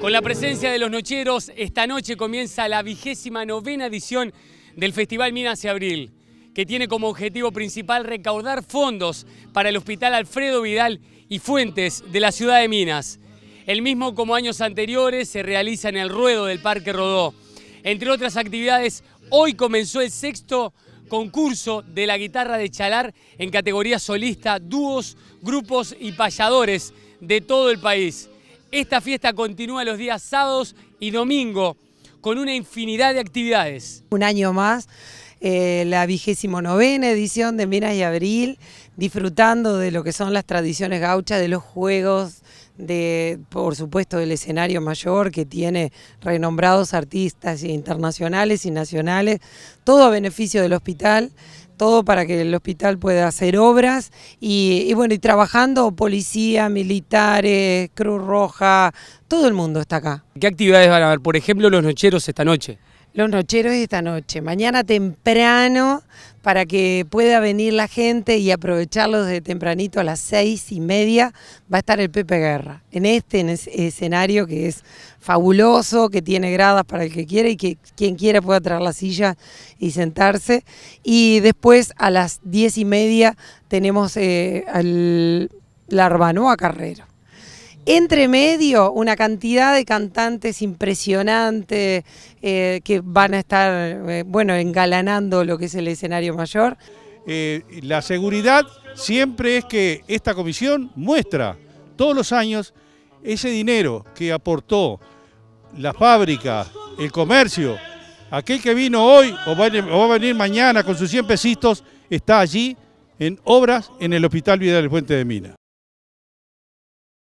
Con la presencia de los nocheros, esta noche comienza la vigésima novena edición del Festival Minas de Abril, que tiene como objetivo principal recaudar fondos para el Hospital Alfredo Vidal y Fuentes de la ciudad de Minas. El mismo, como años anteriores, se realiza en el ruedo del Parque Rodó. Entre otras actividades, hoy comenzó el sexto concurso de la guitarra de chalar en categoría solista, dúos, grupos y payadores de todo el país. Esta fiesta continúa los días sábados y domingo con una infinidad de actividades. Un año más, eh, la vigésimo novena edición de Minas y Abril, disfrutando de lo que son las tradiciones gauchas, de los juegos, de, por supuesto, del escenario mayor que tiene renombrados artistas internacionales y nacionales, todo a beneficio del hospital, todo para que el hospital pueda hacer obras y, bueno, y trabajando policía, militares, Cruz Roja, todo el mundo está acá. ¿Qué actividades van a haber? Por ejemplo, los nocheros esta noche. Los nocheros esta noche, mañana temprano para que pueda venir la gente y aprovecharlos de tempranito a las seis y media, va a estar el Pepe Guerra, en este escenario que es fabuloso, que tiene gradas para el que quiera y que quien quiera pueda traer la silla y sentarse. Y después a las diez y media tenemos eh, al Carrero. Entre medio, una cantidad de cantantes impresionantes eh, que van a estar, eh, bueno, engalanando lo que es el escenario mayor. Eh, la seguridad siempre es que esta comisión muestra todos los años ese dinero que aportó la fábrica, el comercio, aquel que vino hoy o va, a venir mañana con sus 100 pesitos, está allí en obras en el Hospital Vidal del Puente de Mina.